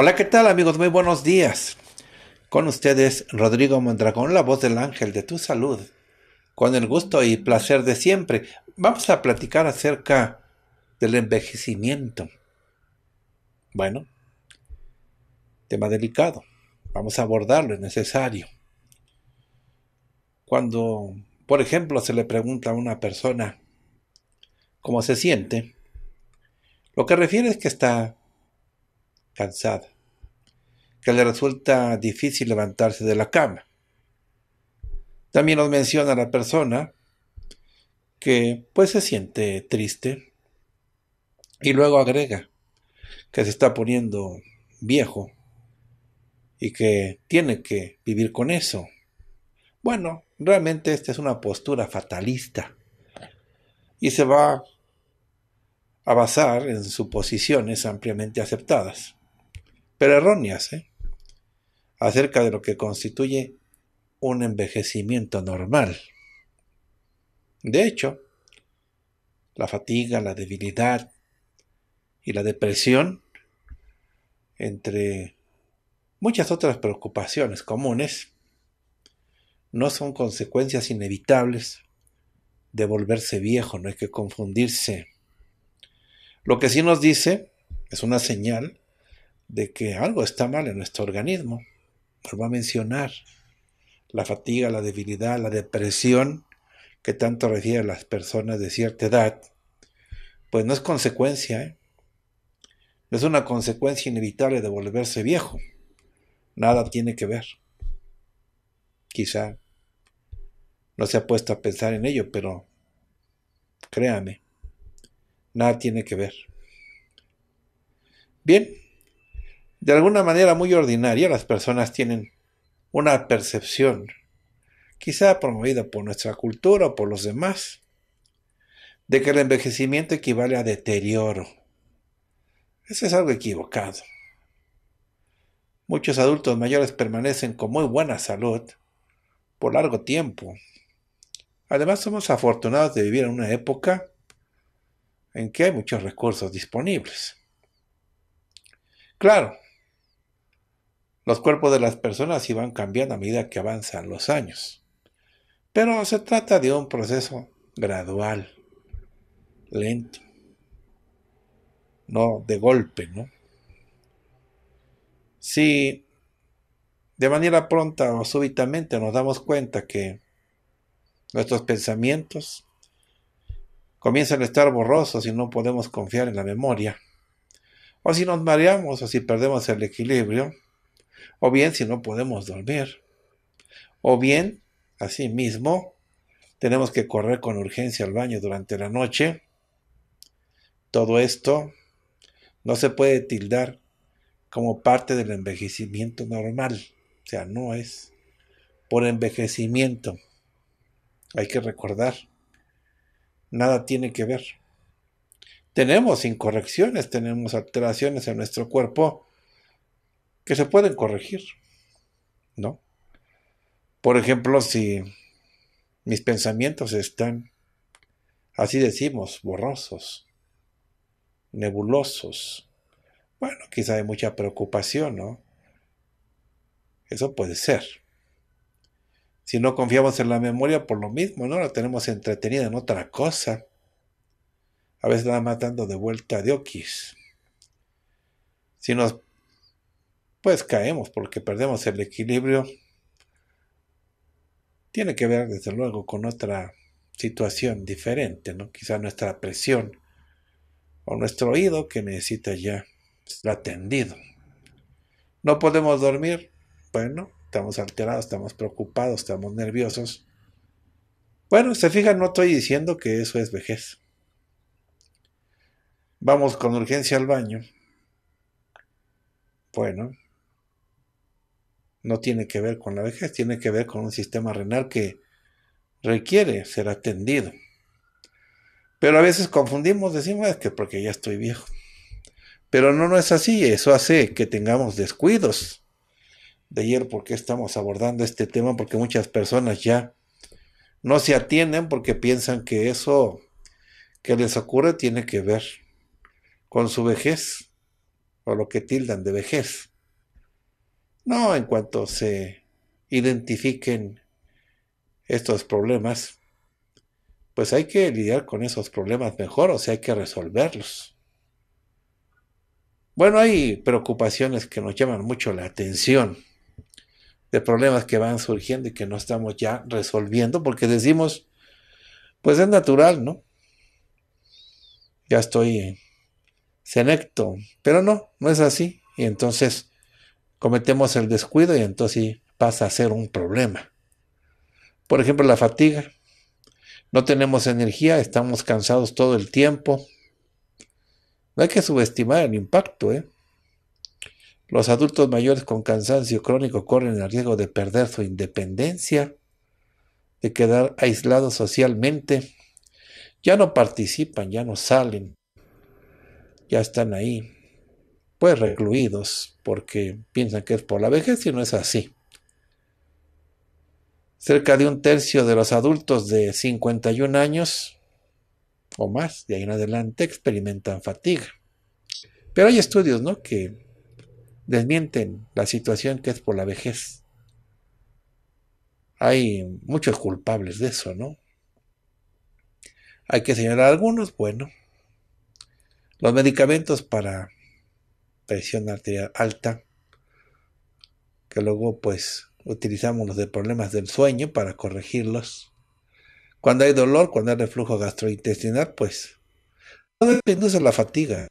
Hola, ¿qué tal amigos? Muy buenos días. Con ustedes Rodrigo Mondragón, la voz del ángel de tu salud. Con el gusto y placer de siempre, vamos a platicar acerca del envejecimiento. Bueno, tema delicado. Vamos a abordarlo, es necesario. Cuando, por ejemplo, se le pregunta a una persona cómo se siente, lo que refiere es que está cansada, que le resulta difícil levantarse de la cama. También nos menciona la persona que pues se siente triste y luego agrega que se está poniendo viejo y que tiene que vivir con eso. Bueno, realmente esta es una postura fatalista y se va a basar en suposiciones ampliamente aceptadas pero erróneas, ¿eh? acerca de lo que constituye un envejecimiento normal. De hecho, la fatiga, la debilidad y la depresión, entre muchas otras preocupaciones comunes, no son consecuencias inevitables de volverse viejo, no hay que confundirse. Lo que sí nos dice es una señal de que algo está mal en nuestro organismo. Nos va a mencionar la fatiga, la debilidad, la depresión que tanto refieren las personas de cierta edad. Pues no es consecuencia, ¿eh? es una consecuencia inevitable de volverse viejo. Nada tiene que ver. Quizá no se ha puesto a pensar en ello, pero créame, nada tiene que ver. Bien, de alguna manera muy ordinaria, las personas tienen una percepción, quizá promovida por nuestra cultura o por los demás, de que el envejecimiento equivale a deterioro. Eso es algo equivocado. Muchos adultos mayores permanecen con muy buena salud por largo tiempo. Además somos afortunados de vivir en una época en que hay muchos recursos disponibles. Claro, los cuerpos de las personas iban cambiando a medida que avanzan los años. Pero se trata de un proceso gradual, lento, no de golpe, ¿no? Si de manera pronta o súbitamente nos damos cuenta que nuestros pensamientos comienzan a estar borrosos y no podemos confiar en la memoria, o si nos mareamos o si perdemos el equilibrio, o bien si no podemos dormir, o bien, asimismo, tenemos que correr con urgencia al baño durante la noche. Todo esto no se puede tildar como parte del envejecimiento normal, o sea, no es por envejecimiento. Hay que recordar, nada tiene que ver. Tenemos incorrecciones, tenemos alteraciones en nuestro cuerpo que se pueden corregir, ¿no? Por ejemplo, si mis pensamientos están, así decimos, borrosos, nebulosos, bueno, quizá hay mucha preocupación, ¿no? Eso puede ser. Si no confiamos en la memoria, por lo mismo, ¿no? La tenemos entretenida en otra cosa. A veces nada más dando de vuelta de oquis. Si nos pues caemos porque perdemos el equilibrio. Tiene que ver, desde luego, con otra situación diferente, ¿no? Quizá nuestra presión o nuestro oído que necesita ya ser atendido. No podemos dormir, bueno, estamos alterados, estamos preocupados, estamos nerviosos. Bueno, se fijan, no estoy diciendo que eso es vejez. Vamos con urgencia al baño. Bueno, no tiene que ver con la vejez, tiene que ver con un sistema renal que requiere ser atendido. Pero a veces confundimos, decimos, que porque ya estoy viejo. Pero no, no es así, eso hace que tengamos descuidos. De ayer, ¿por qué estamos abordando este tema? Porque muchas personas ya no se atienden porque piensan que eso que les ocurre tiene que ver con su vejez o lo que tildan de vejez. No, en cuanto se identifiquen estos problemas, pues hay que lidiar con esos problemas mejor, o sea, hay que resolverlos. Bueno, hay preocupaciones que nos llaman mucho la atención, de problemas que van surgiendo y que no estamos ya resolviendo, porque decimos, pues es natural, ¿no? Ya estoy senecto, pero no, no es así. Y entonces cometemos el descuido y entonces pasa a ser un problema. Por ejemplo, la fatiga. No tenemos energía, estamos cansados todo el tiempo. No hay que subestimar el impacto. ¿eh? Los adultos mayores con cansancio crónico corren el riesgo de perder su independencia, de quedar aislados socialmente. Ya no participan, ya no salen, ya están ahí pues recluidos porque piensan que es por la vejez y no es así. Cerca de un tercio de los adultos de 51 años o más, de ahí en adelante, experimentan fatiga. Pero hay estudios ¿no? que desmienten la situación que es por la vejez. Hay muchos culpables de eso, ¿no? Hay que señalar algunos, bueno. Los medicamentos para presión arterial alta, que luego pues utilizamos los de problemas del sueño para corregirlos. Cuando hay dolor, cuando hay reflujo gastrointestinal, pues todo depende de la fatiga,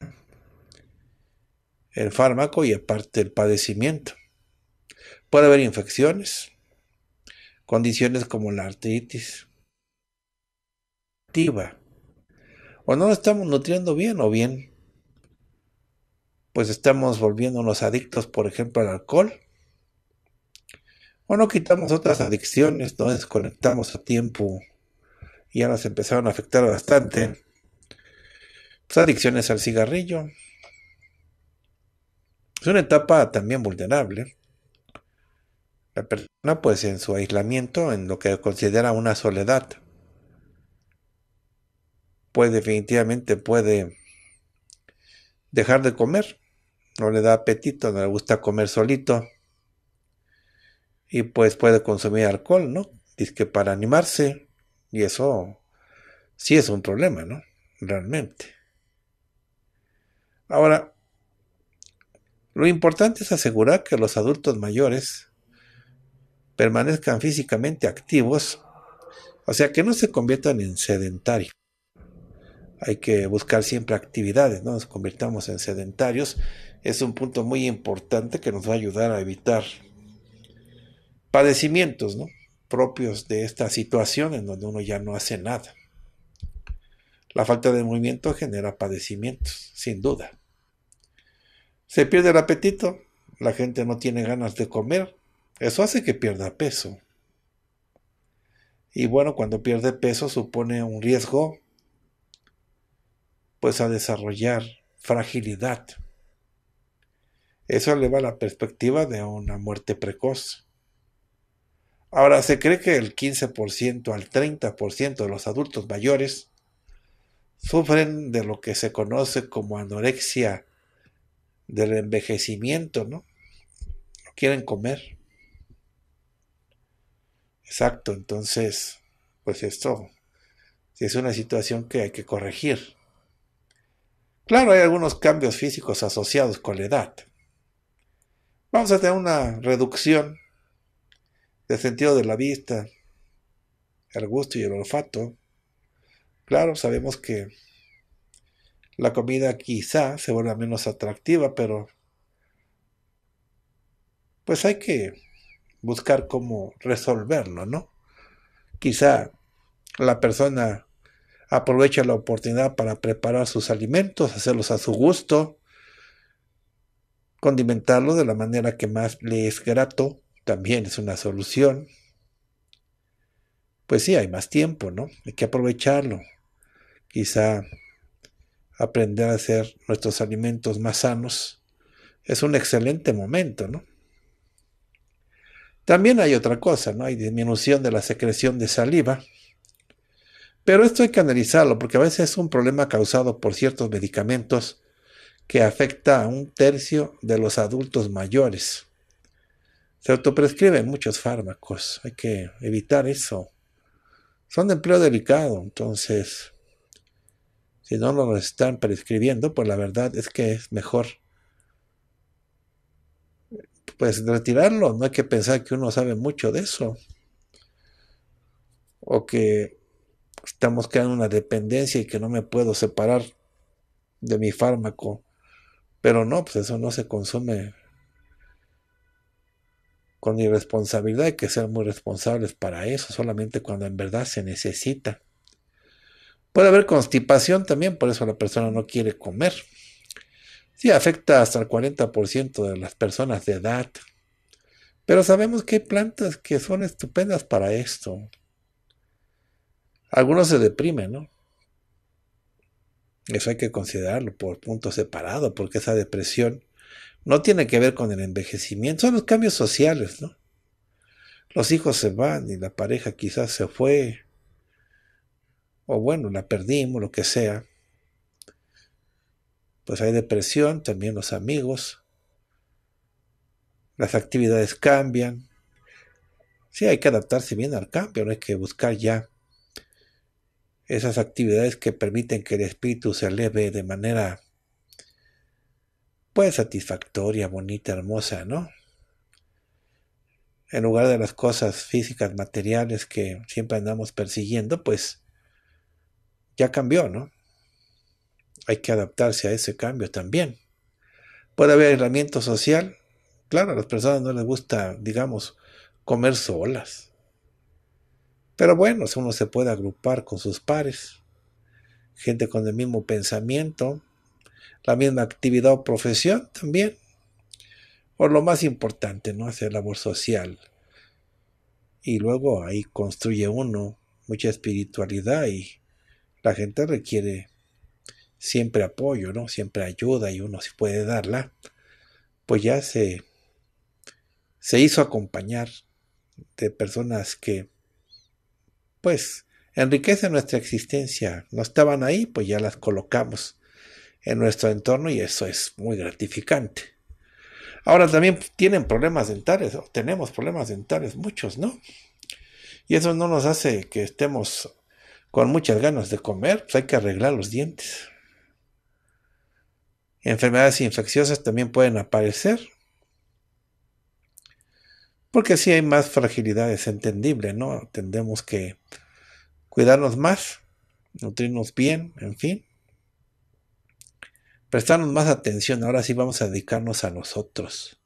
el fármaco y aparte el padecimiento. Puede haber infecciones, condiciones como la artritis o no estamos nutriendo bien o bien pues estamos volviéndonos adictos, por ejemplo, al alcohol. O no quitamos otras adicciones, no desconectamos a tiempo y ya nos empezaron a afectar bastante. Pues, adicciones al cigarrillo. Es una etapa también vulnerable. La persona pues en su aislamiento, en lo que considera una soledad, pues definitivamente puede dejar de comer no le da apetito, no le gusta comer solito. Y pues puede consumir alcohol, ¿no? Dice que para animarse. Y eso sí es un problema, ¿no? Realmente. Ahora, lo importante es asegurar que los adultos mayores permanezcan físicamente activos, o sea, que no se conviertan en sedentarios hay que buscar siempre actividades, no nos convirtamos en sedentarios. Es un punto muy importante que nos va a ayudar a evitar padecimientos ¿no? propios de esta situación en donde uno ya no hace nada. La falta de movimiento genera padecimientos, sin duda. Se pierde el apetito, la gente no tiene ganas de comer, eso hace que pierda peso. Y bueno, cuando pierde peso supone un riesgo pues a desarrollar fragilidad. Eso eleva la perspectiva de una muerte precoz. Ahora, se cree que el 15% al 30% de los adultos mayores sufren de lo que se conoce como anorexia del envejecimiento, ¿no? No quieren comer. Exacto, entonces, pues esto si es una situación que hay que corregir. Claro, hay algunos cambios físicos asociados con la edad. Vamos a tener una reducción del sentido de la vista, el gusto y el olfato. Claro, sabemos que la comida quizá se vuelve menos atractiva, pero pues hay que buscar cómo resolverlo, ¿no? Quizá la persona Aprovecha la oportunidad para preparar sus alimentos, hacerlos a su gusto, condimentarlos de la manera que más le es grato, también es una solución. Pues sí, hay más tiempo, ¿no? Hay que aprovecharlo. Quizá aprender a hacer nuestros alimentos más sanos es un excelente momento, ¿no? También hay otra cosa, ¿no? Hay disminución de la secreción de saliva, pero esto hay que analizarlo porque a veces es un problema causado por ciertos medicamentos que afecta a un tercio de los adultos mayores. Se autoprescriben muchos fármacos, hay que evitar eso. Son de empleo delicado, entonces, si no lo están prescribiendo, pues la verdad es que es mejor pues retirarlo. No hay que pensar que uno sabe mucho de eso. O que estamos creando una dependencia y que no me puedo separar de mi fármaco. Pero no, pues eso no se consume con irresponsabilidad. Hay que ser muy responsables para eso, solamente cuando en verdad se necesita. Puede haber constipación también, por eso la persona no quiere comer. Sí, afecta hasta el 40% de las personas de edad. Pero sabemos que hay plantas que son estupendas para esto. Algunos se deprimen, ¿no? Eso hay que considerarlo por punto separado, porque esa depresión no tiene que ver con el envejecimiento, son los cambios sociales, ¿no? Los hijos se van y la pareja quizás se fue, o bueno, la perdimos, lo que sea. Pues hay depresión, también los amigos, las actividades cambian. Sí, hay que adaptarse bien al cambio, no hay que buscar ya esas actividades que permiten que el espíritu se eleve de manera pues satisfactoria, bonita, hermosa, ¿no? En lugar de las cosas físicas, materiales que siempre andamos persiguiendo, pues ya cambió, ¿no? Hay que adaptarse a ese cambio también. Puede haber aislamiento social. Claro, a las personas no les gusta, digamos, comer solas. Pero bueno, uno se puede agrupar con sus pares, gente con el mismo pensamiento, la misma actividad o profesión también. Por lo más importante, ¿no? Hacer labor social. Y luego ahí construye uno mucha espiritualidad y la gente requiere siempre apoyo, ¿no? Siempre ayuda y uno si puede darla, pues ya se, se hizo acompañar de personas que pues enriquece nuestra existencia. No estaban ahí, pues ya las colocamos en nuestro entorno y eso es muy gratificante. Ahora también tienen problemas dentales, o tenemos problemas dentales, muchos, ¿no? Y eso no nos hace que estemos con muchas ganas de comer, pues hay que arreglar los dientes. Enfermedades infecciosas también pueden aparecer, porque así hay más fragilidades, entendible, ¿no? Tendemos que cuidarnos más, nutrirnos bien, en fin. Prestarnos más atención, ahora sí vamos a dedicarnos a nosotros.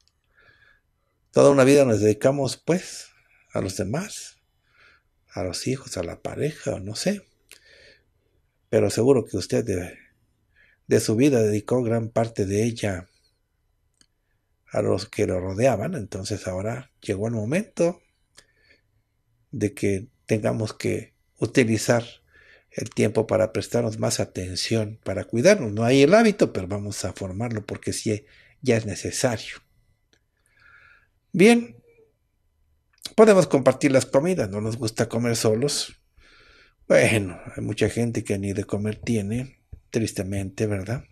Toda una vida nos dedicamos, pues, a los demás, a los hijos, a la pareja, no sé. Pero seguro que usted de, de su vida dedicó gran parte de ella a los que lo rodeaban. Entonces ahora llegó el momento de que tengamos que utilizar el tiempo para prestarnos más atención, para cuidarnos. No hay el hábito, pero vamos a formarlo porque sí, ya es necesario. Bien, podemos compartir las comidas, no nos gusta comer solos. Bueno, hay mucha gente que ni de comer tiene, tristemente, ¿verdad?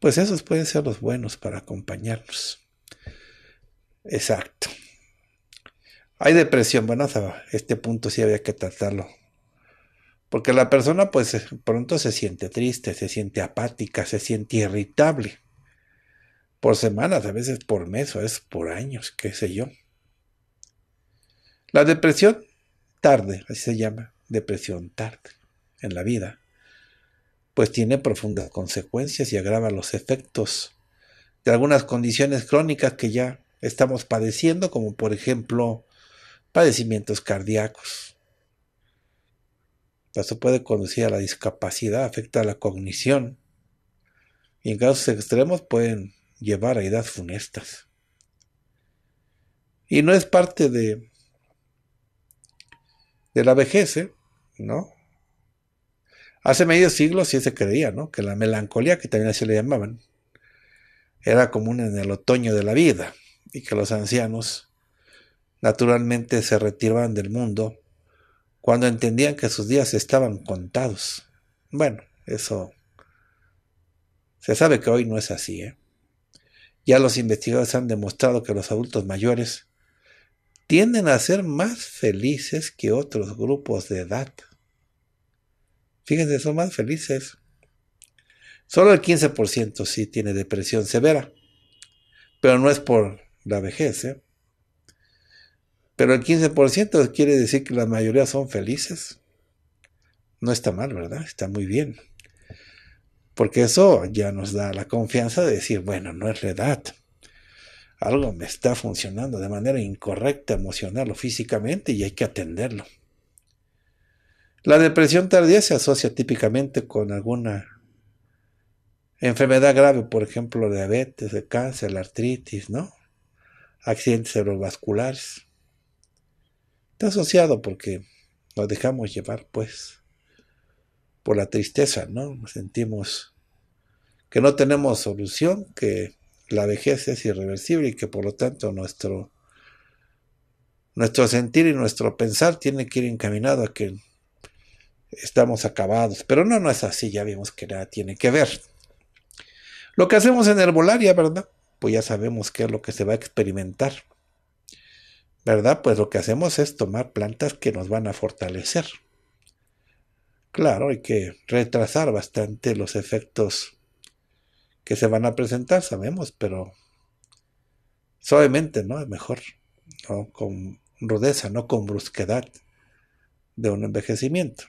Pues esos pueden ser los buenos para acompañarnos. Exacto. Hay depresión, bueno, hasta este punto sí había que tratarlo. Porque la persona pues eh, pronto se siente triste, se siente apática, se siente irritable. Por semanas, a veces por meses, a veces por años, qué sé yo. La depresión tarde, así se llama, depresión tarde en la vida, pues tiene profundas consecuencias y agrava los efectos de algunas condiciones crónicas que ya estamos padeciendo, como por ejemplo padecimientos cardíacos. Esto puede conducir a la discapacidad, afecta a la cognición y en casos extremos pueden llevar a edades funestas. Y no es parte de, de la vejez, ¿eh? ¿no? Hace medio siglo sí se creía, ¿no? Que la melancolía, que también así le llamaban, era común en el otoño de la vida y que los ancianos naturalmente se retiraban del mundo cuando entendían que sus días estaban contados. Bueno, eso se sabe que hoy no es así. ¿eh? Ya los investigadores han demostrado que los adultos mayores tienden a ser más felices que otros grupos de edad. Fíjense, son más felices. Solo el 15% sí tiene depresión severa, pero no es por la vejez. ¿eh? Pero el 15% quiere decir que la mayoría son felices. No está mal, ¿verdad? Está muy bien. Porque eso ya nos da la confianza de decir, bueno, no es la edad. Algo me está funcionando de manera incorrecta emocional o físicamente y hay que atenderlo. La depresión tardía se asocia típicamente con alguna enfermedad grave, por ejemplo, diabetes, cáncer, artritis, ¿no? accidentes cerebrovasculares. Está asociado porque nos dejamos llevar, pues, por la tristeza, ¿no? sentimos que no tenemos solución, que la vejez es irreversible y que por lo tanto nuestro, nuestro sentir y nuestro pensar tiene que ir encaminado a que estamos acabados. Pero no, no es así, ya vimos que nada tiene que ver. Lo que hacemos en herbolaria, ¿verdad? ya sabemos qué es lo que se va a experimentar. ¿Verdad? Pues lo que hacemos es tomar plantas que nos van a fortalecer. Claro, hay que retrasar bastante los efectos que se van a presentar, sabemos, pero suavemente, ¿no? Es Mejor, ¿no? Con rudeza, no con brusquedad de un envejecimiento.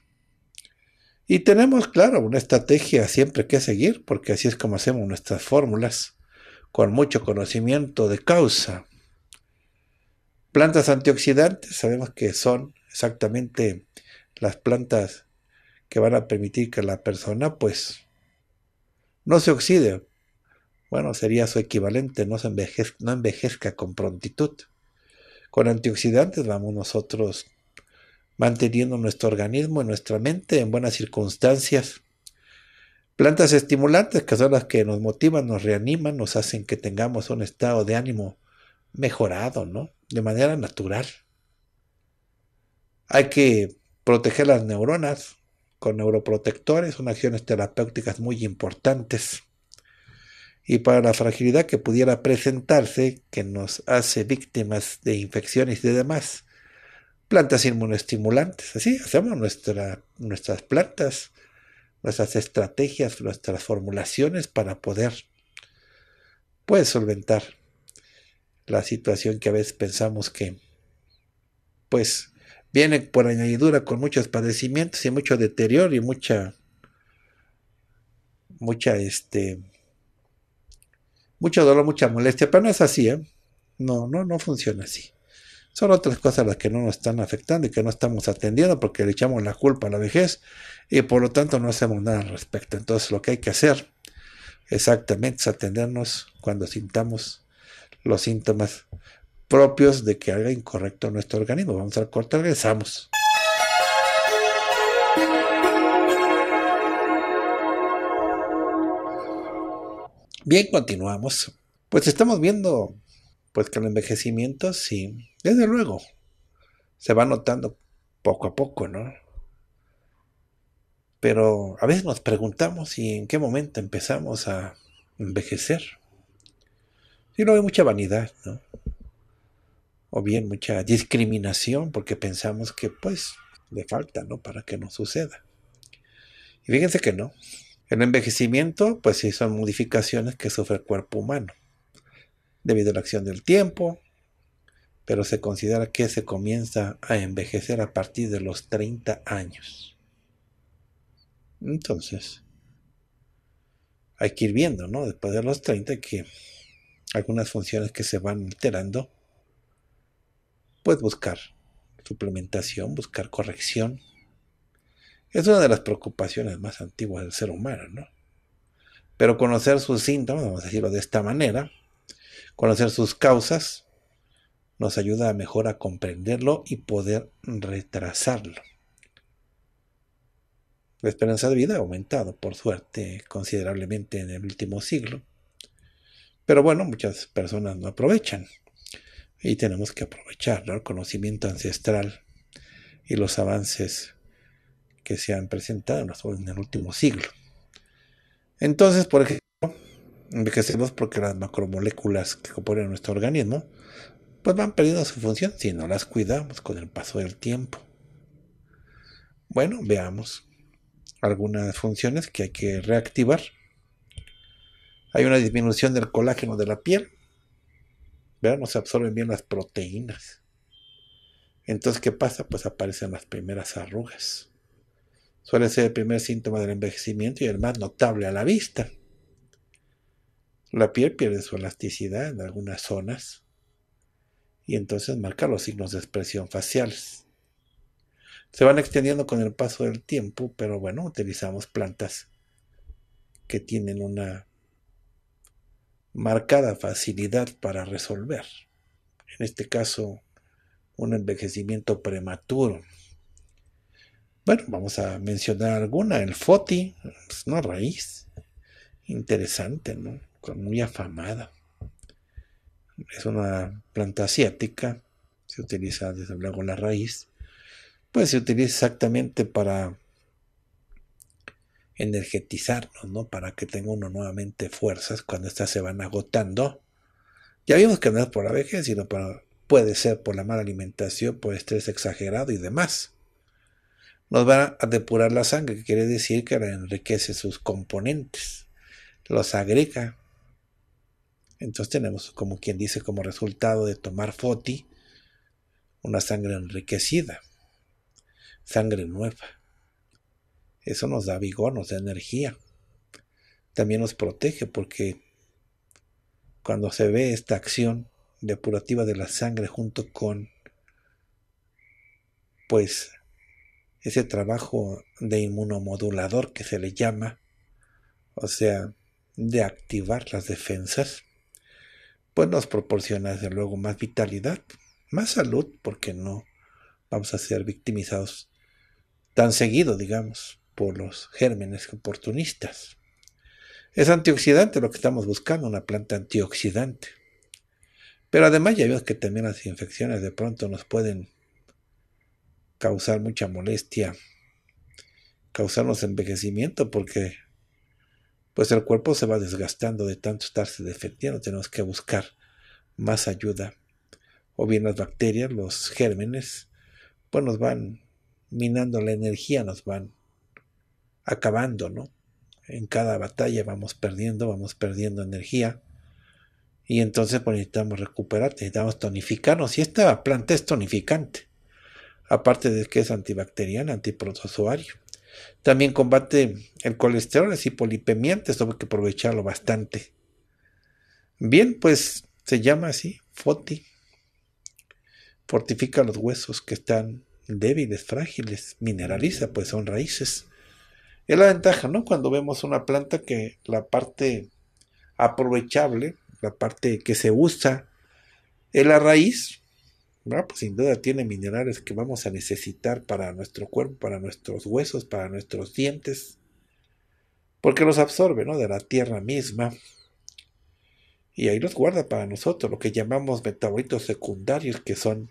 Y tenemos, claro, una estrategia siempre que seguir, porque así es como hacemos nuestras fórmulas con mucho conocimiento de causa. Plantas antioxidantes sabemos que son exactamente las plantas que van a permitir que la persona pues no se oxide. Bueno, sería su equivalente, no, se envejezca, no envejezca con prontitud. Con antioxidantes vamos nosotros manteniendo nuestro organismo y nuestra mente en buenas circunstancias Plantas estimulantes que son las que nos motivan, nos reaniman, nos hacen que tengamos un estado de ánimo mejorado, ¿no? De manera natural. Hay que proteger las neuronas con neuroprotectores, son acciones terapéuticas muy importantes. Y para la fragilidad que pudiera presentarse, que nos hace víctimas de infecciones y demás, plantas inmunoestimulantes. Así hacemos nuestras plantas nuestras estrategias, nuestras formulaciones para poder pues solventar la situación que a veces pensamos que pues viene por añadidura con muchos padecimientos y mucho deterioro y mucha mucha este mucho dolor, mucha molestia, pero no es así, ¿eh? No, no, no funciona así. Son otras cosas las que no nos están afectando y que no estamos atendiendo porque le echamos la culpa a la vejez y por lo tanto no hacemos nada al respecto. Entonces lo que hay que hacer exactamente es atendernos cuando sintamos los síntomas propios de que haga incorrecto nuestro organismo. Vamos al corte, regresamos. Bien, continuamos. Pues estamos viendo pues que el envejecimiento sí desde luego, se va notando poco a poco, ¿no? Pero a veces nos preguntamos si en qué momento empezamos a envejecer. Si no hay mucha vanidad, ¿no? O bien mucha discriminación porque pensamos que pues le falta, ¿no? Para que no suceda. Y fíjense que no. El envejecimiento, pues sí, son modificaciones que sufre el cuerpo humano debido a la acción del tiempo, pero se considera que se comienza a envejecer a partir de los 30 años. Entonces, hay que ir viendo, ¿no? Después de los 30 que algunas funciones que se van alterando, pues buscar suplementación, buscar corrección. Es una de las preocupaciones más antiguas del ser humano, ¿no? Pero conocer sus síntomas, vamos a decirlo de esta manera, conocer sus causas, nos ayuda mejor a comprenderlo y poder retrasarlo. La esperanza de vida ha aumentado, por suerte, considerablemente en el último siglo. Pero bueno, muchas personas no aprovechan. Y tenemos que aprovechar el conocimiento ancestral y los avances que se han presentado en el último siglo. Entonces, por ejemplo, envejecemos porque las macromoléculas que componen nuestro organismo pues van perdiendo su función si no las cuidamos con el paso del tiempo. Bueno, veamos algunas funciones que hay que reactivar. Hay una disminución del colágeno de la piel. Veamos, se absorben bien las proteínas. Entonces, ¿qué pasa? Pues aparecen las primeras arrugas. Suele ser el primer síntoma del envejecimiento y el más notable a la vista. La piel pierde su elasticidad en algunas zonas y entonces marcar los signos de expresión faciales. Se van extendiendo con el paso del tiempo, pero bueno, utilizamos plantas que tienen una marcada facilidad para resolver. En este caso, un envejecimiento prematuro. Bueno, vamos a mencionar alguna. El foti, es una raíz interesante, ¿no? Muy afamada es una planta asiática, se utiliza desde luego la raíz, pues se utiliza exactamente para energetizarnos, ¿no? Para que tenga uno nuevamente fuerzas cuando éstas se van agotando. Ya vimos que no es por la vejez, sino puede ser por la mala alimentación, por estrés exagerado y demás. Nos va a depurar la sangre, que quiere decir que enriquece sus componentes, los agrega, entonces tenemos, como quien dice, como resultado de tomar foti, una sangre enriquecida, sangre nueva. Eso nos da vigor, nos da energía. También nos protege porque cuando se ve esta acción depurativa de la sangre junto con pues ese trabajo de inmunomodulador que se le llama, o sea, de activar las defensas, pues nos proporciona desde luego más vitalidad, más salud, porque no vamos a ser victimizados tan seguido, digamos, por los gérmenes oportunistas. Es antioxidante lo que estamos buscando, una planta antioxidante. Pero además ya vemos que también las infecciones de pronto nos pueden causar mucha molestia, causarnos envejecimiento, porque pues el cuerpo se va desgastando de tanto estarse defendiendo. Tenemos que buscar más ayuda. O bien las bacterias, los gérmenes, pues nos van minando la energía, nos van acabando, ¿no? En cada batalla vamos perdiendo, vamos perdiendo energía. Y entonces pues, necesitamos recuperar, necesitamos tonificarnos. Y esta planta es tonificante. Aparte de que es antibacteriana, antiprotosuario. También combate el colesterol, así polipemiantes, esto hay que aprovecharlo bastante. Bien, pues se llama así, FOTI. Fortifica los huesos que están débiles, frágiles, mineraliza, pues son raíces. Es la ventaja, ¿no? Cuando vemos una planta que la parte aprovechable, la parte que se usa, es la raíz, pues sin duda tiene minerales que vamos a necesitar para nuestro cuerpo, para nuestros huesos, para nuestros dientes, porque los absorbe de la tierra misma. Y ahí los guarda para nosotros, lo que llamamos metabolitos secundarios, que son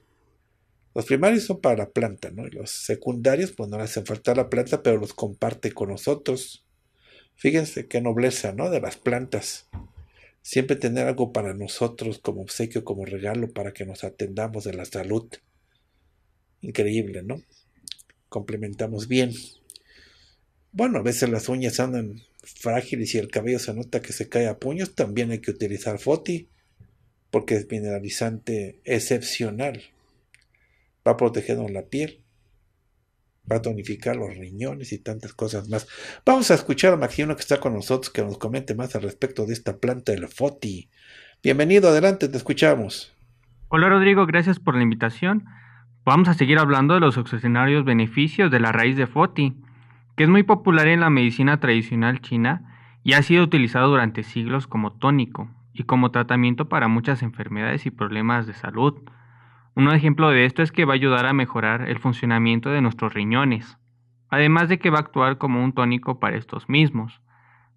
los primarios son para la planta, ¿no? Y los secundarios, pues no le hacen falta la planta, pero los comparte con nosotros. Fíjense qué nobleza, ¿no? De las plantas. Siempre tener algo para nosotros como obsequio, como regalo, para que nos atendamos de la salud. Increíble, ¿no? Complementamos bien. Bueno, a veces las uñas andan frágiles y el cabello se nota que se cae a puños. También hay que utilizar Foti porque es mineralizante excepcional. Va protegiendo la piel para tonificar los riñones y tantas cosas más. Vamos a escuchar a Maximino que está con nosotros, que nos comente más al respecto de esta planta del FOTI. Bienvenido, adelante, te escuchamos. Hola Rodrigo, gracias por la invitación. Vamos a seguir hablando de los obsesionarios beneficios de la raíz de FOTI, que es muy popular en la medicina tradicional china y ha sido utilizado durante siglos como tónico y como tratamiento para muchas enfermedades y problemas de salud, un ejemplo de esto es que va a ayudar a mejorar el funcionamiento de nuestros riñones, además de que va a actuar como un tónico para estos mismos.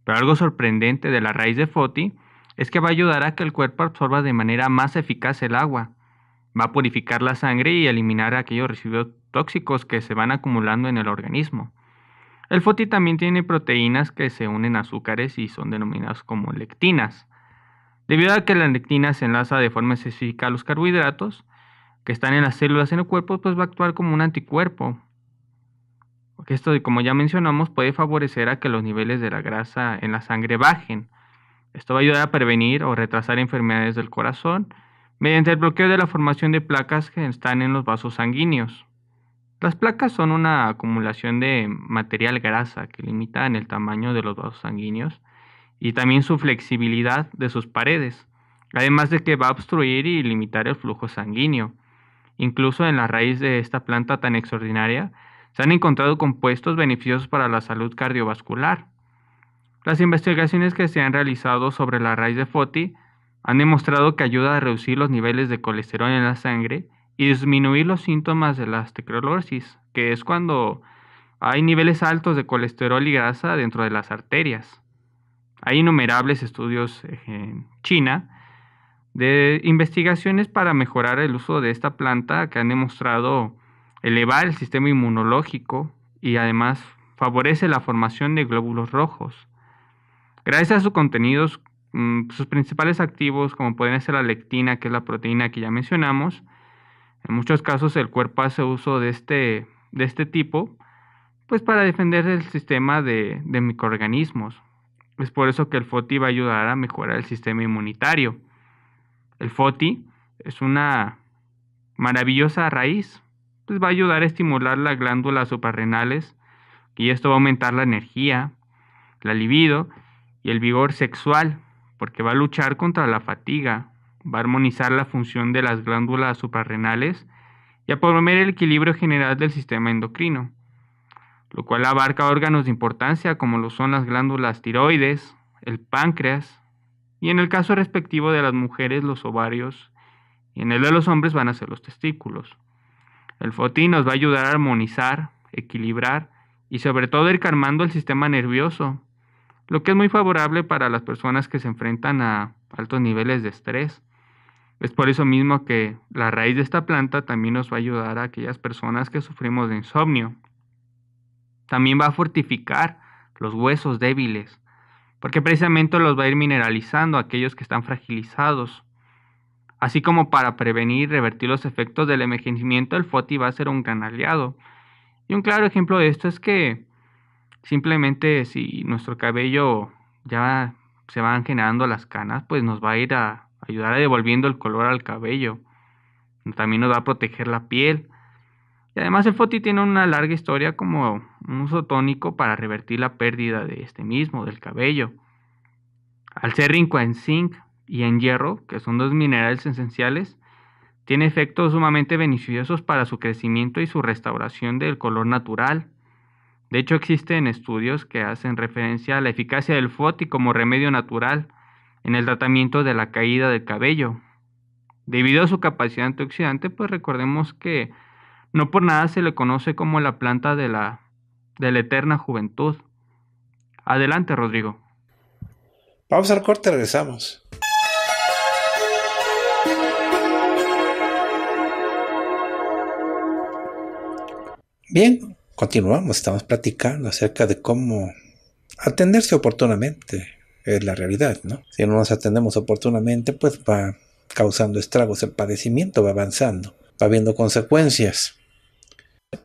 Pero algo sorprendente de la raíz de Foti es que va a ayudar a que el cuerpo absorba de manera más eficaz el agua. Va a purificar la sangre y eliminar aquellos residuos tóxicos que se van acumulando en el organismo. El foti también tiene proteínas que se unen a azúcares y son denominadas como lectinas. Debido a que la lectina se enlaza de forma específica a los carbohidratos, que están en las células en el cuerpo, pues va a actuar como un anticuerpo. Porque esto, como ya mencionamos, puede favorecer a que los niveles de la grasa en la sangre bajen. Esto va a ayudar a prevenir o retrasar enfermedades del corazón mediante el bloqueo de la formación de placas que están en los vasos sanguíneos. Las placas son una acumulación de material grasa que limita en el tamaño de los vasos sanguíneos y también su flexibilidad de sus paredes, además de que va a obstruir y limitar el flujo sanguíneo. Incluso en la raíz de esta planta tan extraordinaria se han encontrado compuestos beneficiosos para la salud cardiovascular. Las investigaciones que se han realizado sobre la raíz de Foti han demostrado que ayuda a reducir los niveles de colesterol en la sangre y disminuir los síntomas de la osteoclorosis, que es cuando hay niveles altos de colesterol y grasa dentro de las arterias. Hay innumerables estudios en China de investigaciones para mejorar el uso de esta planta que han demostrado elevar el sistema inmunológico y además favorece la formación de glóbulos rojos. Gracias a sus contenidos, mm, sus principales activos, como pueden ser la lectina, que es la proteína que ya mencionamos, en muchos casos el cuerpo hace uso de este, de este tipo, pues para defender el sistema de, de microorganismos. Es por eso que el FOTI va a ayudar a mejorar el sistema inmunitario el FOTI, es una maravillosa raíz. Pues va a ayudar a estimular las glándulas suprarrenales y esto va a aumentar la energía, la libido y el vigor sexual, porque va a luchar contra la fatiga, va a armonizar la función de las glándulas suprarrenales y a promover el equilibrio general del sistema endocrino, lo cual abarca órganos de importancia como lo son las glándulas tiroides, el páncreas, y en el caso respectivo de las mujeres los ovarios y en el de los hombres van a ser los testículos. El fotín nos va a ayudar a armonizar, equilibrar y sobre todo ir calmando el sistema nervioso, lo que es muy favorable para las personas que se enfrentan a altos niveles de estrés. Es por eso mismo que la raíz de esta planta también nos va a ayudar a aquellas personas que sufrimos de insomnio. También va a fortificar los huesos débiles, porque precisamente los va a ir mineralizando aquellos que están fragilizados. Así como para prevenir y revertir los efectos del envejecimiento, el FOTI va a ser un gran aliado. Y un claro ejemplo de esto es que simplemente si nuestro cabello ya se van generando las canas, pues nos va a ir a ayudar a devolviendo el color al cabello. También nos va a proteger la piel y además el FOTI tiene una larga historia como un uso tónico para revertir la pérdida de este mismo, del cabello. Al ser rico en zinc y en hierro, que son dos minerales esenciales, tiene efectos sumamente beneficiosos para su crecimiento y su restauración del color natural. De hecho, existen estudios que hacen referencia a la eficacia del FOTI como remedio natural en el tratamiento de la caída del cabello. Debido a su capacidad antioxidante, pues recordemos que no por nada se le conoce como la planta de la, de la eterna juventud. Adelante, Rodrigo. Vamos al corte, regresamos. Bien, continuamos, estamos platicando acerca de cómo atenderse oportunamente es la realidad, ¿no? Si no nos atendemos oportunamente, pues va causando estragos el padecimiento, va avanzando, va habiendo consecuencias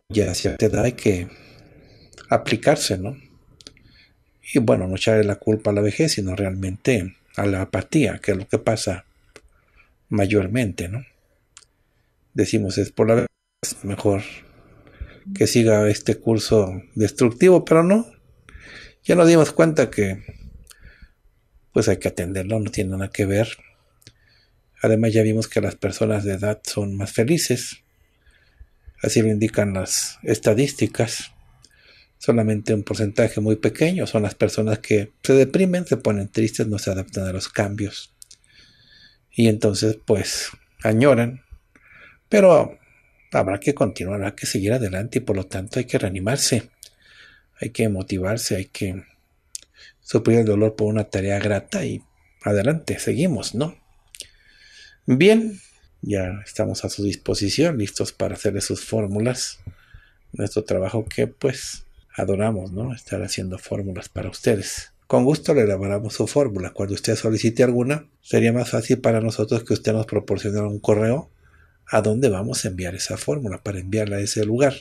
ya a cierta edad hay que aplicarse, ¿no? Y bueno, no echarle la culpa a la vejez, sino realmente a la apatía, que es lo que pasa mayormente, ¿no? Decimos, es por la vejez, mejor que siga este curso destructivo, pero no. Ya nos dimos cuenta que pues hay que atenderlo, no tiene nada que ver. Además ya vimos que las personas de edad son más felices, así lo indican las estadísticas. Solamente un porcentaje muy pequeño son las personas que se deprimen, se ponen tristes, no se adaptan a los cambios. Y entonces, pues, añoran. Pero habrá que continuar, habrá que seguir adelante y por lo tanto hay que reanimarse, hay que motivarse, hay que suplir el dolor por una tarea grata y adelante, seguimos, ¿no? Bien, ya estamos a su disposición, listos para hacerle sus fórmulas. Nuestro trabajo que pues adoramos, ¿no? Estar haciendo fórmulas para ustedes. Con gusto le elaboramos su fórmula. Cuando usted solicite alguna, sería más fácil para nosotros que usted nos proporcionara un correo a dónde vamos a enviar esa fórmula para enviarla a ese lugar,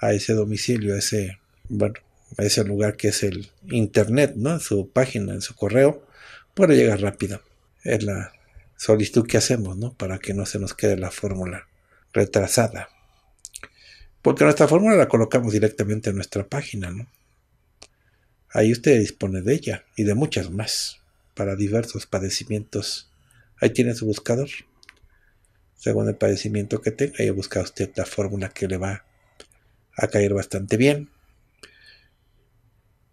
a ese domicilio, a ese, bueno, a ese lugar que es el internet, ¿no? En Su página, en su correo, puede llegar rápido. Es la solicitud que hacemos, ¿no? Para que no se nos quede la fórmula retrasada. Porque nuestra fórmula la colocamos directamente en nuestra página, ¿no? Ahí usted dispone de ella y de muchas más para diversos padecimientos. Ahí tiene su buscador. Según el padecimiento que tenga, ahí busca usted la fórmula que le va a caer bastante bien.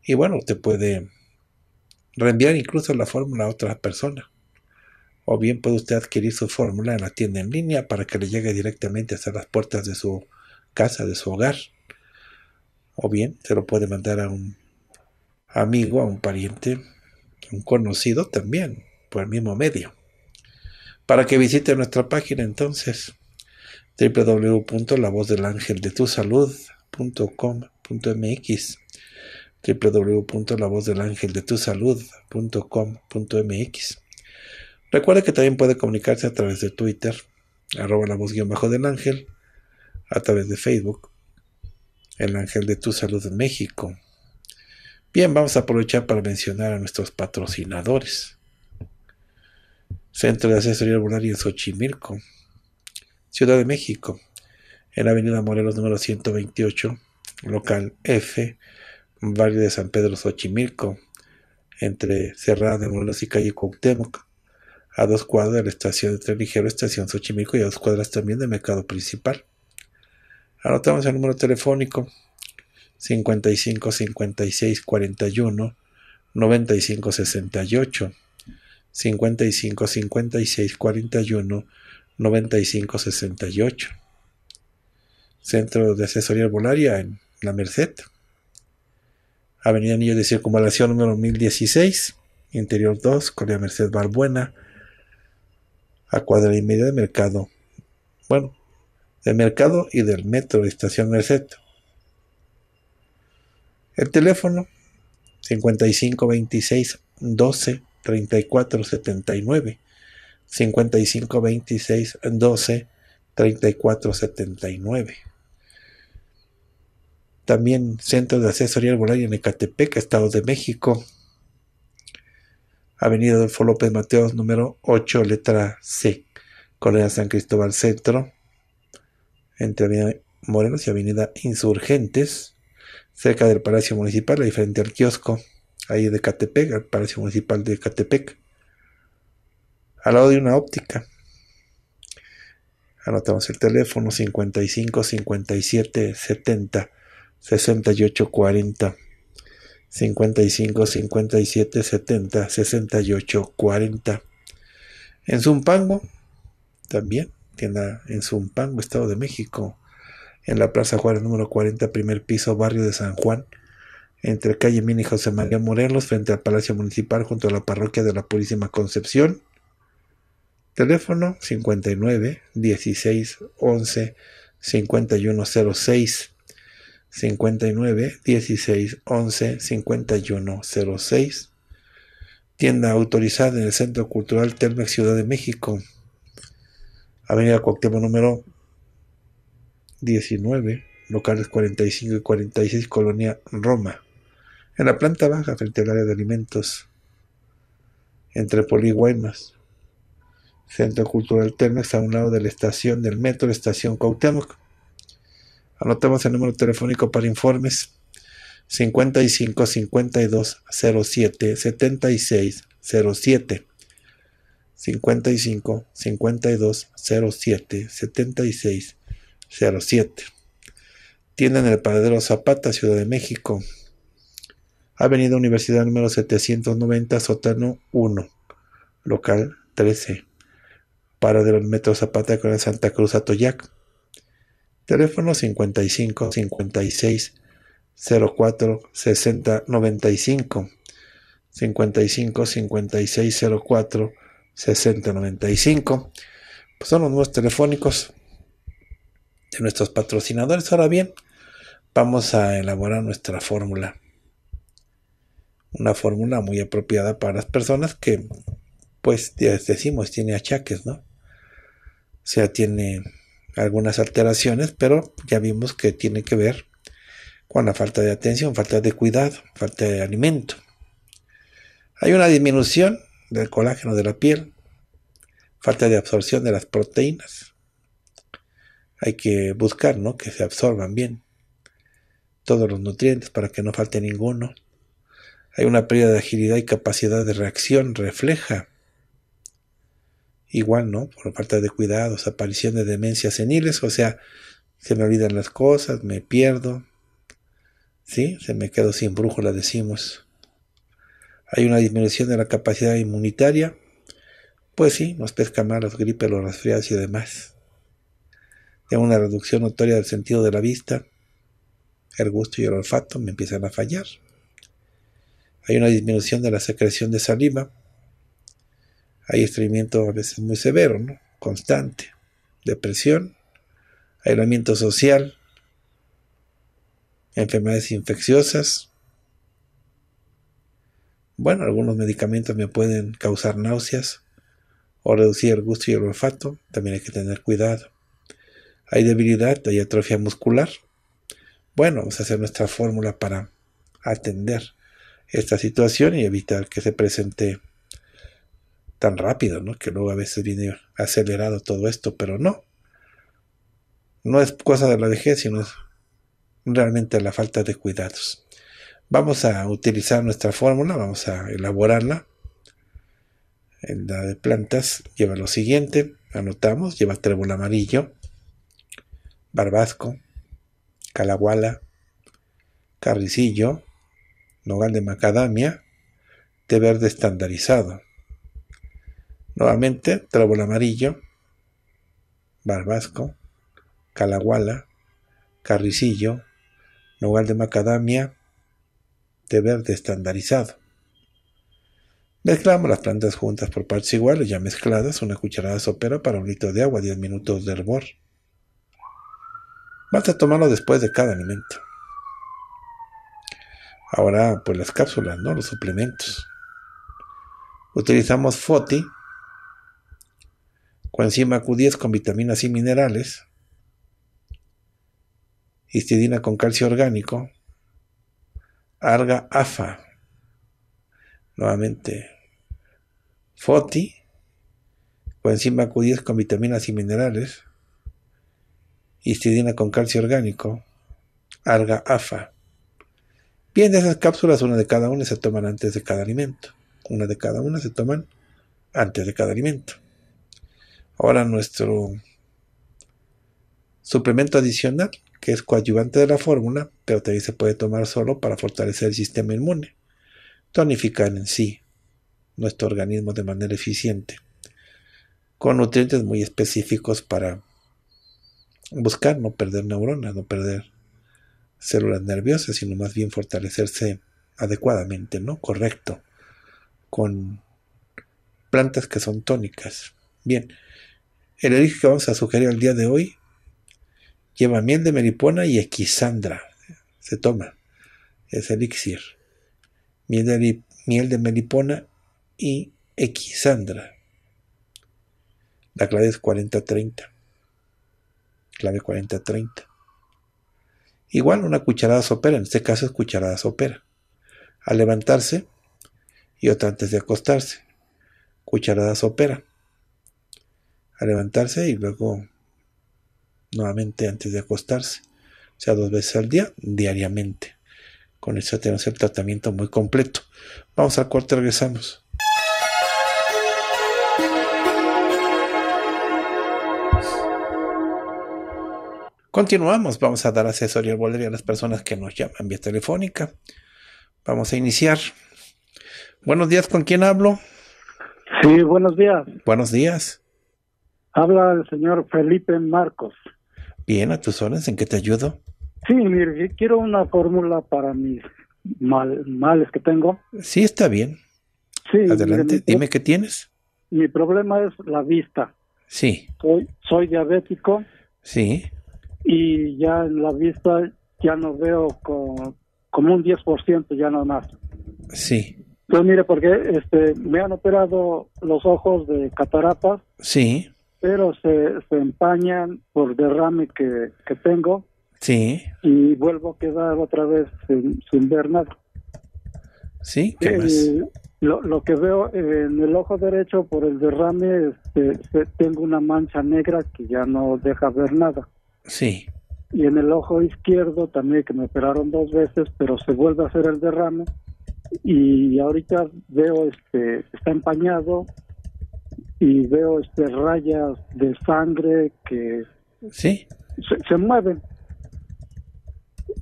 Y bueno, usted puede reenviar incluso la fórmula a otra persona o bien puede usted adquirir su fórmula en la tienda en línea para que le llegue directamente hasta las puertas de su casa, de su hogar. O bien se lo puede mandar a un amigo, a un pariente, un conocido también, por el mismo medio. Para que visite nuestra página entonces, www.lavozdelangeldetusalud.com.mx www.lavozdelangeldetusalud.com.mx Recuerde que también puede comunicarse a través de Twitter, arroba la voz guión bajo del ángel, a través de Facebook, el ángel de tu salud en México. Bien, vamos a aprovechar para mencionar a nuestros patrocinadores. Centro de Asesoría Arbolaria en Xochimilco, Ciudad de México, en la Avenida Morelos número 128, local F, barrio de San Pedro Xochimilco, entre Cerrada de Morelos y calle Cuauhtémoc a dos cuadras de la estación de tren ligero, estación Xochimilco, y a dos cuadras también del mercado principal. Anotamos el número telefónico 55 56 41 95 68 55 56 41 95 68 Centro de Asesoría Arbolaria en La Merced Avenida Anillo de Circunvalación número 1016 Interior 2 Colonia Merced Barbuena a cuadra y media de mercado. Bueno, de mercado y del metro, de estación Merced. El teléfono 5526 12 3479 5526 12 3479 También Centro de Asesoría Arbolaria en Ecatepec, Estado de México, Avenida Adolfo López Mateos, número 8, letra C. Colonia San Cristóbal Centro, entre Avenida Morenos y Avenida Insurgentes, cerca del Palacio Municipal, ahí frente al kiosco, ahí de Catepec, al Palacio Municipal de Catepec, al lado de una óptica. Anotamos el teléfono 55 57 70 68 40. 55 57 70 68 40. En Zumpango, también, tienda en Zumpango, Estado de México, en la Plaza Juárez número 40, primer piso, barrio de San Juan, entre calle Mini José María Morelos, frente al Palacio Municipal, junto a la parroquia de la Purísima Concepción. Teléfono 59 16 11 5106. 59 16 11 51 06. Tienda autorizada en el Centro Cultural Telmex Ciudad de México. Avenida Cuauhtémoc número 19, locales 45 y 46, Colonia Roma. En la planta baja, frente al área de alimentos, entre Poli y Centro Cultural Telmex a un lado de la estación del metro, estación Cuauhtémoc. Anotamos el número telefónico para informes 55 52 07 76 07. 55 52 07 76 07. Tienda en el Paradero Zapata, Ciudad de México. Avenida Universidad número 790, sótano 1, local 13. Paradero del Metro Zapata con el Santa Cruz Atoyac. Teléfono 55 56 04 60 95. 55 56 04 60 95. Pues son los nuevos telefónicos de nuestros patrocinadores. Ahora bien, vamos a elaborar nuestra fórmula. Una fórmula muy apropiada para las personas que, pues, ya decimos, tiene achaques, ¿no? O sea, tiene algunas alteraciones, pero ya vimos que tiene que ver con la falta de atención, falta de cuidado, falta de alimento. Hay una disminución del colágeno de la piel, falta de absorción de las proteínas. Hay que buscar ¿no? que se absorban bien todos los nutrientes para que no falte ninguno. Hay una pérdida de agilidad y capacidad de reacción refleja igual, ¿no? Por falta de cuidados, aparición de demencias seniles, o sea, se me olvidan las cosas, me pierdo, ¿sí? Se me quedo sin brújula, decimos. Hay una disminución de la capacidad inmunitaria, pues sí, nos pesca mal las gripes, los resfriados y demás. Tengo una reducción notoria del sentido de la vista, el gusto y el olfato me empiezan a fallar. Hay una disminución de la secreción de saliva, hay estreñimiento a veces muy severo, constante, depresión, aislamiento social, enfermedades infecciosas. Bueno, algunos medicamentos me pueden causar náuseas o reducir el gusto y el olfato, también hay que tener cuidado. Hay debilidad, hay atrofia muscular. Bueno, vamos a hacer nuestra fórmula para atender esta situación y evitar que se presente tan rápido, ¿no? Que luego a veces viene acelerado todo esto, pero no. No es cosa de la vejez, sino es realmente la falta de cuidados. Vamos a utilizar nuestra fórmula, vamos a elaborarla. En la de plantas lleva lo siguiente, anotamos, lleva trébol amarillo, barbasco, calaguala, carricillo, nogal de macadamia, té verde estandarizado, Nuevamente, trébol amarillo, barbasco, calaguala, carricillo, nogal de macadamia, de verde estandarizado. Mezclamos las plantas juntas por partes iguales, ya mezcladas, una cucharada sopera para un litro de agua, 10 minutos de hervor. Basta tomarlo después de cada alimento. Ahora, pues las cápsulas, ¿no? Los suplementos. Utilizamos FOTI, coenzima Q10 con vitaminas y minerales, histidina con calcio orgánico, arga AFA, nuevamente FOTI, coenzima Q10 con vitaminas y minerales, histidina con calcio orgánico, arga AFA. Bien, esas cápsulas, una de cada una se toman antes de cada alimento. Una de cada una se toman antes de cada alimento. Ahora nuestro suplemento adicional, que es coadyuvante de la fórmula, pero también se puede tomar solo para fortalecer el sistema inmune, tonificar en sí nuestro organismo de manera eficiente, con nutrientes muy específicos para buscar no perder neuronas, no perder células nerviosas, sino más bien fortalecerse adecuadamente, ¿no? Correcto, con plantas que son tónicas. Bien, el elixir que vamos a sugerir el día de hoy lleva miel de melipona y equisandra. Se toma. Es elixir. Miel de, miel de melipona y equisandra. La clave es 40-30. Clave 40-30. Igual una cucharada sopera. En este caso es cucharada sopera. Al levantarse y otra antes de acostarse. Cucharada sopera a levantarse y luego nuevamente antes de acostarse. O sea, dos veces al día, diariamente. Con eso tenemos el tratamiento muy completo. Vamos al corte, regresamos. Continuamos, vamos a dar asesoría al a las personas que nos llaman vía telefónica. Vamos a iniciar. Buenos días, ¿con quién hablo? Sí, buenos días. Buenos días. Habla el señor Felipe Marcos. Bien, a tus horas, ¿en qué te ayudo? Sí, mire, eh, quiero una fórmula para mis males que tengo. Sí, está bien. Sí. Adelante, dime qué tienes. Mi problema es la vista. Sí. Soy, diabético. Sí. Y ya en la vista ya no veo con, como un 10%, ya no más. Sí. Pues mire, porque este, me han operado los ojos de cataratas. Sí pero se, empañan por derrame que, tengo. Sí. Y vuelvo a quedar otra vez sin, ver nada. Sí, ¿qué eh, Lo, lo, que veo en el ojo derecho por el derrame, este, tengo una mancha negra que ya no deja ver nada. Sí. Y en el ojo izquierdo también, que me operaron dos veces, pero se vuelve a hacer el derrame. Y ahorita veo, este, está empañado, y veo este rayas de sangre que sí se, mueven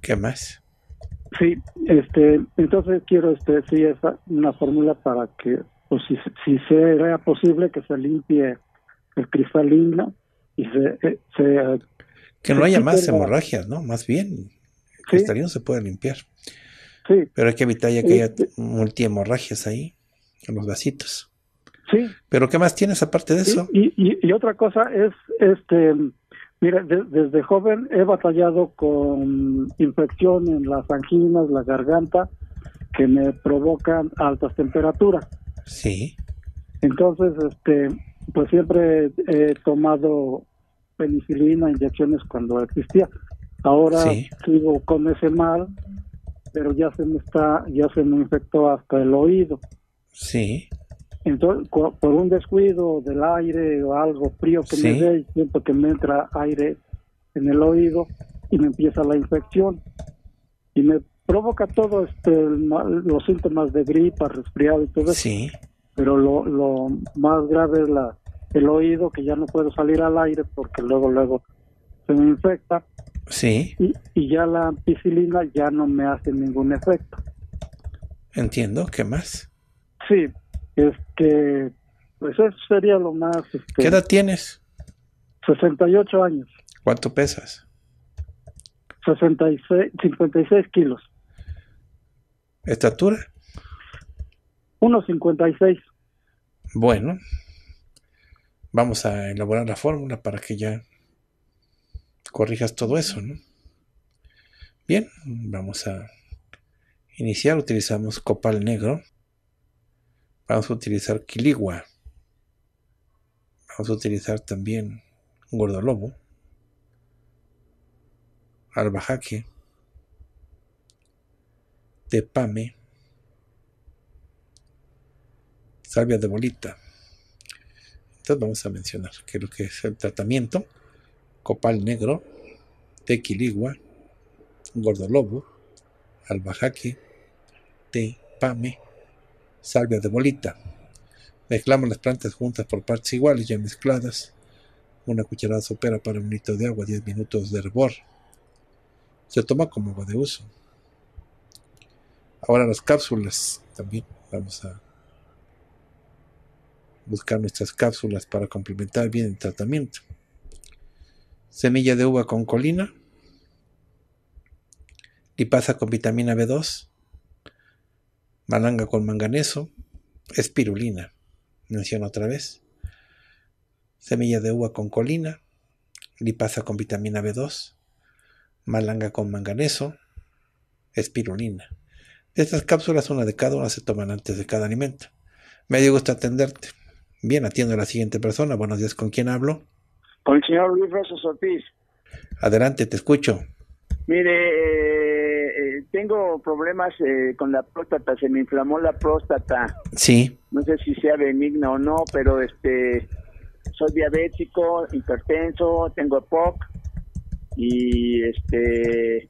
qué más sí este entonces quiero este sí esa, una fórmula para que si, si sea posible que se limpie el cristalino y se, eh, que no haya más hemorragias no más bien el cristalino se puede limpiar sí pero hay que evitar ya que haya este multihemorragias ahí en los vasitos Sí. Pero ¿qué más tienes aparte de eso? Y, otra cosa es, este, mira, desde joven he batallado con infección en las anginas, la garganta, que me provocan altas temperaturas. Sí. Entonces, este, pues siempre he tomado penicilina, inyecciones cuando existía. Ahora sigo con ese mal, pero ya se me está, ya se me infectó hasta el oído. Sí. Entonces, por un descuido del aire o algo frío que me dé, siento que me entra aire en el oído y me empieza la infección. Y me provoca todo este, los síntomas de gripa, resfriado y todo eso. Sí. Pero lo, más grave es la, el oído, que ya no puedo salir al aire porque luego, luego se me infecta. Sí. Y, ya la ampicilina ya no me hace ningún efecto. Entiendo, ¿qué más? Sí, este, pues eso sería lo más. Este, ¿Qué edad tienes? 68 años. ¿Cuánto pesas? 66, 56 kilos. ¿Estatura? 1,56. Bueno, vamos a elaborar la fórmula para que ya corrijas todo eso, ¿no? Bien, vamos a iniciar. Utilizamos copal negro. Vamos a utilizar quiligua. Vamos a utilizar también gordolobo. Albajaque. Tepame. Salvia de bolita. Entonces vamos a mencionar que lo que es el tratamiento. Copal negro. Tequiligua. Gordolobo. Albajaque. Tepame salvia de bolita. Mezclamos las plantas juntas por partes iguales, ya mezcladas. Una cucharada sopera para un litro de agua, 10 minutos de hervor. Se toma como agua de uso. Ahora las cápsulas también. Vamos a buscar nuestras cápsulas para complementar bien el tratamiento. Semilla de uva con colina. Lipasa con vitamina B2 malanga con manganeso, espirulina, menciono otra vez, semilla de uva con colina, lipasa con vitamina B2, malanga con manganeso, espirulina. estas cápsulas, una de cada una se toman antes de cada alimento. Me dio gusto atenderte. Bien, atiendo a la siguiente persona. Buenos días, ¿con quién hablo? Con el señor Luis Rosas Ortiz. Adelante, te escucho. Mire, eh, tengo problemas eh, con la próstata, se me inflamó la próstata. Sí. No sé si sea benigna o no, pero este soy diabético, hipertenso, tengo POC y este eh,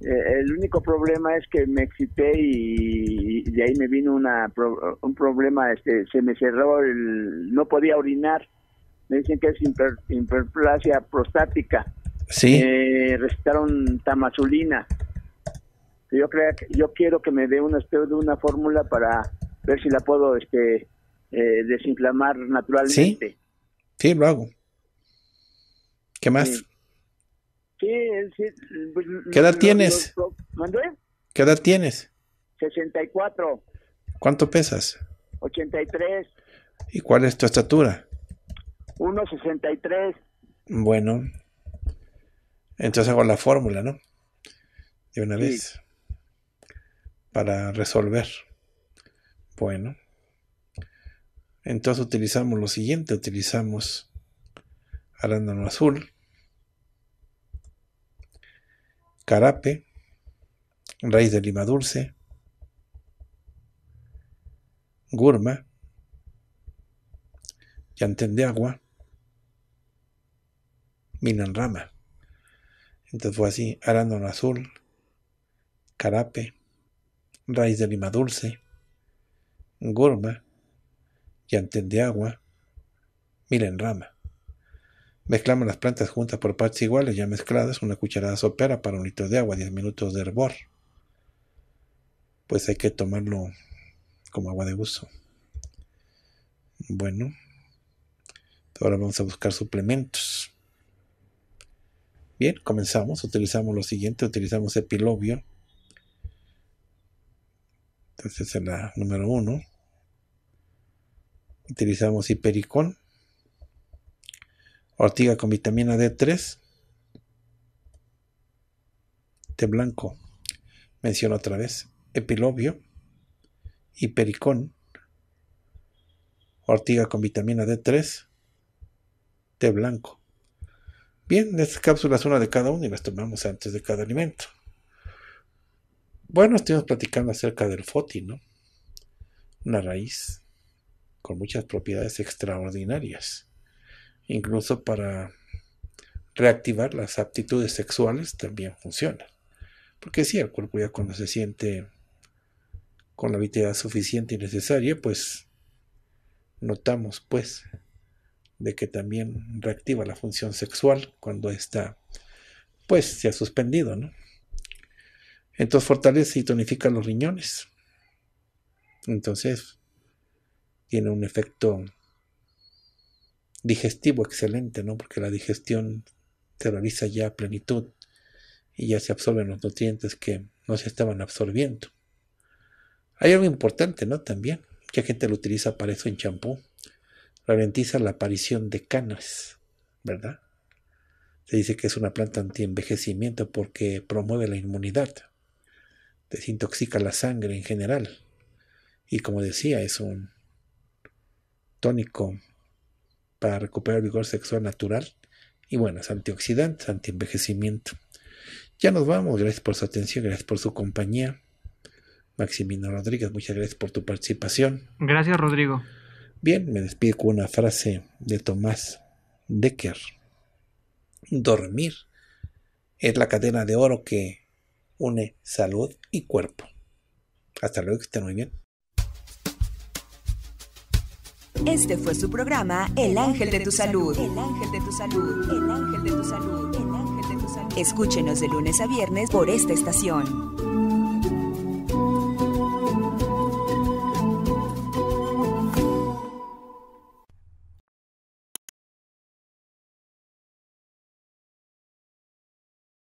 el único problema es que me excité y, de ahí me vino una un problema, este se me cerró no podía orinar. Me dicen que es hiperplasia prostática. Sí. Eh, recetaron tamazulina yo creo que yo quiero que me dé una de una fórmula para ver si la puedo este eh, desinflamar naturalmente. Sí, sí lo hago. ¿Qué más? Sí. Pues, ¿Qué edad tienes? ¿Qué edad tienes? 64. ¿Cuánto pesas? 83. ¿Y cuál es tu estatura? 1,63. Bueno, entonces hago la fórmula, ¿no? De una vez para resolver. Bueno, entonces utilizamos lo siguiente, utilizamos arándano azul, carape, raíz de lima dulce, gurma, ...yantén de agua, minan Entonces fue así, arándano azul, carape, raíz de lima dulce, gorma, llantén de agua, miren rama, Mezclamos las plantas juntas por partes iguales, ya mezcladas, una cucharada sopera para un litro de agua, 10 minutos de hervor. Pues hay que tomarlo como agua de uso. Bueno, ahora vamos a buscar suplementos. Bien, comenzamos. Utilizamos lo siguiente: utilizamos epilobio, esa es la número uno. Utilizamos hipericón, ortiga con vitamina D3, té blanco, menciono otra vez, epilobio, hipericón, ortiga con vitamina D3, té blanco. Bien, estas cápsulas una de cada una y las tomamos antes de cada alimento. Bueno, estuvimos platicando acerca del foti, ¿no? Una raíz con muchas propiedades extraordinarias, incluso para reactivar las aptitudes sexuales también funciona. Porque si el cuerpo ya cuando se siente con la vitalidad suficiente y necesaria, pues notamos pues de que también reactiva la función sexual cuando está pues se ha suspendido, ¿no? Entonces fortalece y tonifica los riñones. Entonces tiene un efecto digestivo excelente, ¿no? Porque la digestión se realiza ya a plenitud y ya se absorben los nutrientes que no se estaban absorbiendo. Hay algo importante, ¿no? También, mucha gente lo utiliza para eso en champú. Ralentiza la aparición de canas, ¿verdad? Se dice que es una planta anti-envejecimiento porque promueve la inmunidad desintoxica la sangre en general. Y como decía, es un tónico para recuperar el vigor sexual natural. Y bueno, es antioxidante, antienvejecimiento. Ya nos vamos, gracias por su atención, gracias por su compañía. Maximino Rodríguez, muchas gracias por tu participación. Gracias, Rodrigo. Bien, me despido con una frase de Tomás Decker. Dormir es la cadena de oro que une salud y cuerpo. Hasta luego, que estén muy bien. Este fue su programa El Ángel de tu Salud. El Ángel de tu Salud. El Ángel de Salud. Escúchenos de lunes a viernes por esta estación.